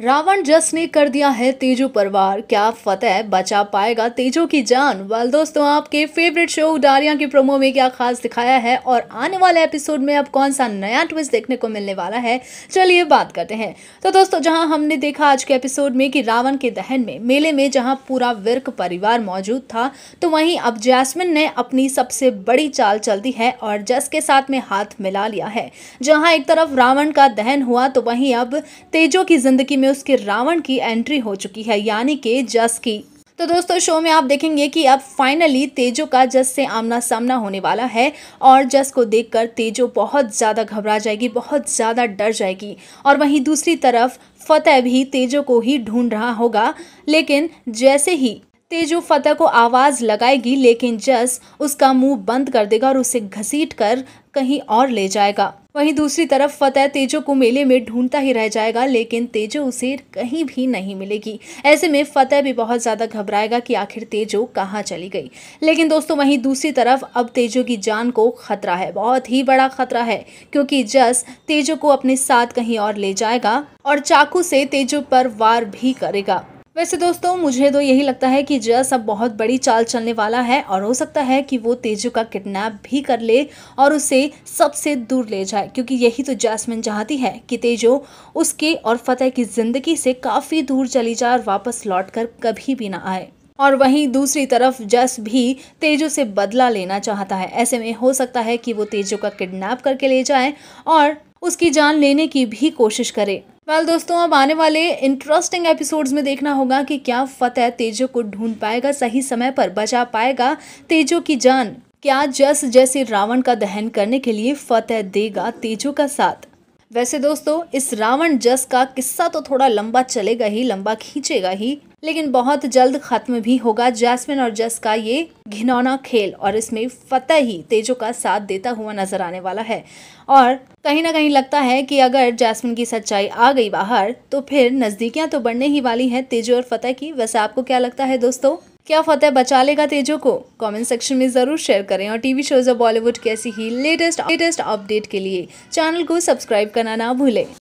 रावण जस ने कर दिया है तेजो परिवार क्या फतेह बचा पाएगा तेजो की जान वाल दोस्तों आपके फेवरेट शो उडारिया के प्रोमो में क्या खास दिखाया है और आने वाले एपिसोड में अब कौन सा नया ट्विस्ट देखने को मिलने वाला है चलिए बात करते हैं तो दोस्तों जहां हमने देखा आज के एपिसोड में कि रावण के दहन में मेले में जहाँ पूरा विर्क परिवार मौजूद था तो वहीं अब जैसमिन ने अपनी सबसे बड़ी चाल चल दी है और जस के साथ में हाथ मिला लिया है जहाँ एक तरफ रावण का दहन हुआ तो वहीं अब तेजो की जिंदगी में उसके रावण की एंट्री हो चुकी है यानी कि जस की तो दोस्तों शो में आप देखेंगे कि अब फाइनली तेजो का जस से आमना सामना होने वाला है और जस को देखकर तेजो बहुत ज़्यादा घबरा जाएगी बहुत ज़्यादा डर जाएगी और वहीं दूसरी तरफ फतेह भी तेजो को ही ढूंढ रहा होगा लेकिन जैसे ही तेजो फतेह को आवाज़ लगाएगी लेकिन जस उसका मुंह बंद कर देगा और उसे घसीट कर कहीं और ले जाएगा वहीं दूसरी तरफ फतेह तेजो को मेले में ढूंढता ही रह जाएगा लेकिन तेजो उसे कहीं भी नहीं मिलेगी ऐसे में फतेह भी बहुत ज़्यादा घबराएगा कि आखिर तेजो कहाँ चली गई लेकिन दोस्तों वहीं दूसरी तरफ अब तेजो की जान को खतरा है बहुत ही बड़ा खतरा है क्योंकि जस तेजो को अपने साथ कहीं और ले जाएगा और चाकू से तेजो पर वार भी करेगा वैसे दोस्तों मुझे तो यही लगता है कि जस अब बहुत बड़ी चाल चलने वाला है और हो सकता है कि वो तेजू का किडनैप भी कर ले और उसे सबसे दूर ले जाए क्योंकि यही तो जैसमिन चाहती है कि तेजो उसके और फतेह की ज़िंदगी से काफ़ी दूर चली जाए और वापस लौट कर कभी भी ना आए और वहीं दूसरी तरफ जस भी तेजो से बदला लेना चाहता है ऐसे में हो सकता है कि वो तेजो का किडनैप करके ले जाए और उसकी जान लेने की भी कोशिश करे वेल well, दोस्तों अब आने वाले इंटरेस्टिंग एपिसोड्स में देखना होगा कि क्या फतेह तेजो को ढूंढ पाएगा सही समय पर बचा पाएगा तेजो की जान क्या जस जैसे रावण का दहन करने के लिए फतेह देगा तेजो का साथ वैसे दोस्तों इस रावण जस का किस्सा तो थोड़ा लंबा चलेगा ही लंबा खींचेगा ही लेकिन बहुत जल्द खत्म भी होगा जैस्मिन और जस का ये घिनौना खेल और इसमें फतेह ही तेजो का साथ देता हुआ नजर आने वाला है और कहीं ना कहीं लगता है कि अगर जैस्मिन की सच्चाई आ गई बाहर तो फिर नज़दीकियां तो बढ़ने ही वाली हैं तेजो और फतेह की वैसे आपको क्या लगता है दोस्तों क्या फतेह बचा लेगा तेजो को कमेंट सेक्शन में ज़रूर शेयर करें और टीवी शोज़ और बॉलीवुड की ऐसी ही लेटेस्ट लेटेस्ट अपडेट के लिए चैनल को सब्सक्राइब करना ना भूलें